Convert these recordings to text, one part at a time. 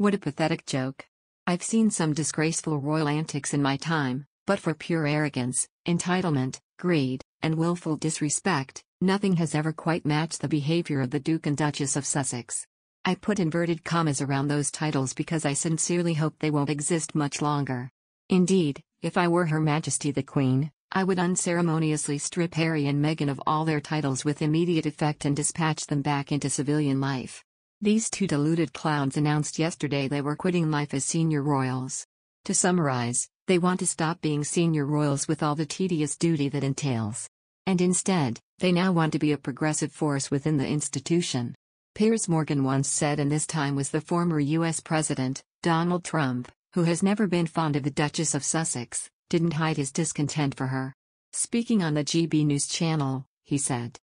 What a pathetic joke. I've seen some disgraceful royal antics in my time, but for pure arrogance, entitlement, greed, and wilful disrespect, nothing has ever quite matched the behavior of the Duke and Duchess of Sussex. I put inverted commas around those titles because I sincerely hope they won't exist much longer. Indeed, if I were Her Majesty the Queen, I would unceremoniously strip Harry and Meghan of all their titles with immediate effect and dispatch them back into civilian life. These two deluded clowns announced yesterday they were quitting life as senior royals. To summarize, they want to stop being senior royals with all the tedious duty that entails. And instead, they now want to be a progressive force within the institution. Piers Morgan once said, and this time was the former US President, Donald Trump, who has never been fond of the Duchess of Sussex, didn't hide his discontent for her. Speaking on the GB News channel, he said,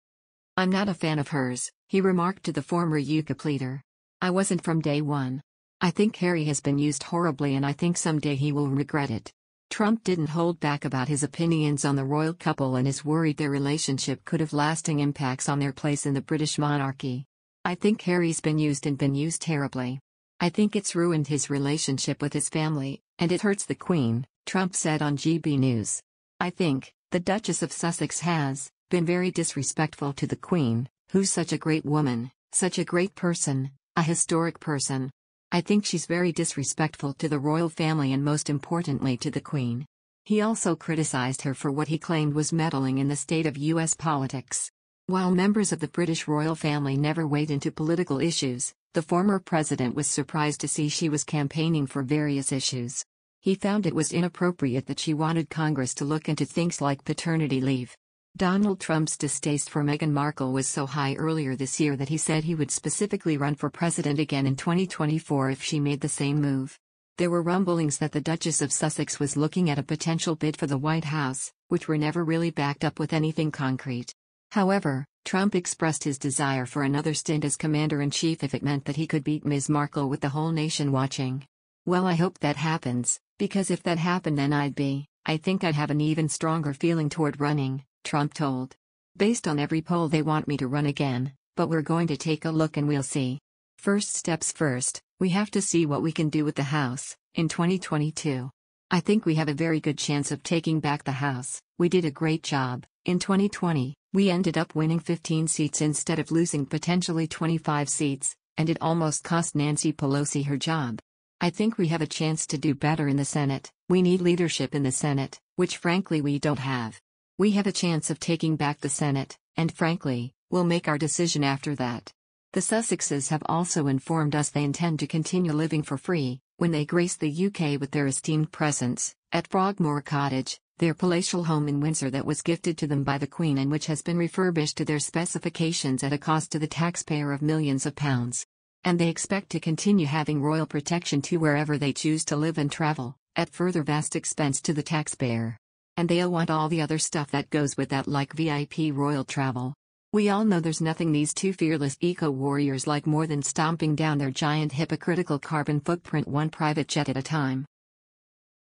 I'm not a fan of hers, he remarked to the former UKIP leader. I wasn't from day one. I think Harry has been used horribly and I think someday he will regret it. Trump didn't hold back about his opinions on the royal couple and is worried their relationship could have lasting impacts on their place in the British monarchy. I think Harry's been used and been used terribly. I think it's ruined his relationship with his family, and it hurts the Queen, Trump said on GB News. I think, the Duchess of Sussex has, been very disrespectful to the Queen, who's such a great woman, such a great person, a historic person. I think she's very disrespectful to the royal family and most importantly to the Queen. He also criticized her for what he claimed was meddling in the state of U.S. politics. While members of the British royal family never wade into political issues, the former president was surprised to see she was campaigning for various issues. He found it was inappropriate that she wanted Congress to look into things like paternity leave. Donald Trump's distaste for Meghan Markle was so high earlier this year that he said he would specifically run for president again in 2024 if she made the same move. There were rumblings that the Duchess of Sussex was looking at a potential bid for the White House, which were never really backed up with anything concrete. However, Trump expressed his desire for another stint as commander in chief if it meant that he could beat Ms. Markle with the whole nation watching. Well, I hope that happens, because if that happened, then I'd be, I think I'd have an even stronger feeling toward running. Trump told. Based on every poll, they want me to run again, but we're going to take a look and we'll see. First steps first, we have to see what we can do with the House in 2022. I think we have a very good chance of taking back the House. We did a great job. In 2020, we ended up winning 15 seats instead of losing potentially 25 seats, and it almost cost Nancy Pelosi her job. I think we have a chance to do better in the Senate. We need leadership in the Senate, which frankly we don't have. We have a chance of taking back the Senate, and frankly, we'll make our decision after that. The Sussexes have also informed us they intend to continue living for free, when they grace the UK with their esteemed presence, at Frogmore Cottage, their palatial home in Windsor that was gifted to them by the Queen and which has been refurbished to their specifications at a cost to the taxpayer of millions of pounds. And they expect to continue having royal protection to wherever they choose to live and travel, at further vast expense to the taxpayer. And they'll want all the other stuff that goes with that like VIP royal travel. We all know there's nothing these two fearless eco-warriors like more than stomping down their giant hypocritical carbon footprint one private jet at a time.